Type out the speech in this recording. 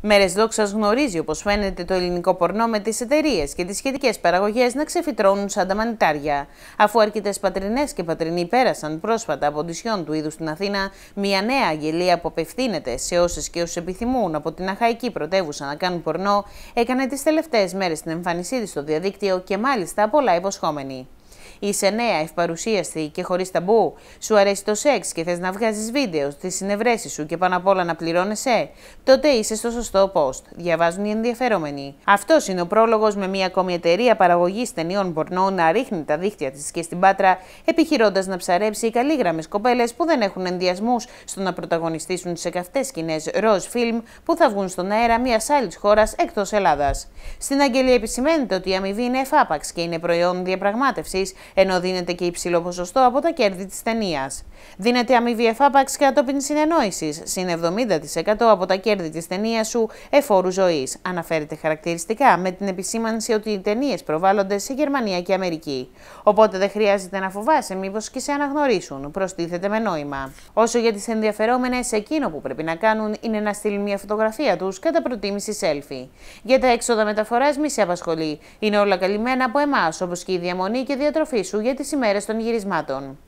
Μέρες δόξας γνωρίζει, όπως φαίνεται, το ελληνικό πορνό με τις εταιρείες και τις σχετικές παραγωγές να ξεφυτρώνουν σαν τα μανιτάρια. Αφού αρκετές πατρινές και πατρινοί πέρασαν πρόσφατα από ντυσιόν του είδους στην Αθήνα, μια νέα αγγελία που απευθύνεται σε όσες και όσου επιθυμούν από την αχαϊκή πρωτεύουσα να κάνουν πορνό, έκανε τις τελευταίες μέρες την εμφάνισή της στο διαδίκτυο και μάλιστα πολλά υποσχόμενη. Είσαι νέα, ευπαρουσίαστη και χωρίς ταμπού. Σου αρέσει το σεξ και θες να βγάζεις βίντεο στις συνευρέσεις σου και πάνω απ' όλα να πληρώνεσαι. Τότε είσαι στο σωστό post. Διαβάζουν οι ενδιαφερόμενοι. Αυτός είναι ο πρόλογος με μια ακόμη εταιρεία παραγωγής ταινιών πορνό να ρίχνει τα δίχτυα της και στην πάτρα, επιχειρώντας να ψαρέψει οι καλήγραμμε κοπέλες που δεν έχουν ενδιασμούς στο να πρωταγωνιστήσουν σε καυτές σκηνές ροζ φιλμ που θα βγουν στον αέρα μιας άλλης χώρας εκτός Ελλάδας. Στην αγγελία επισημαίνεται ότι η αμοιβή είναι εφάπαξ και είναι προϊόν διαπραγμάτευσης ενώ δίνεται και υψηλό ποσοστό από τα κέρδη της ταινίας. Δίνεται αμοιβή εφάπαξη κατόπιν συνεννόησης, συν 70% από τα κέρδη της ταινίας σου εφόρου ζωής. Αναφέρεται χαρακτηριστικά με την επισήμανση ότι οι ταινίες προβάλλονται σε Γερμανία και Αμερική. Οπότε δεν χρειάζεται να φοβάσαι μήπως και σε αναγνωρίσουν, προστίθεται με νόημα. Όσο για τις ενδιαφερόμενες, εκείνο που πρέπει να κάνουν είναι να στείλουν μια φωτογραφία τους κατά προτίμηση selfie. Για τα έξοδα μεταφοράς μη σε απασχολεί. Είναι όλα καλυμμένα από εμάς, όπως και η διαμονή και διατροφή σου για τις ημέρες των γυρισμάτων.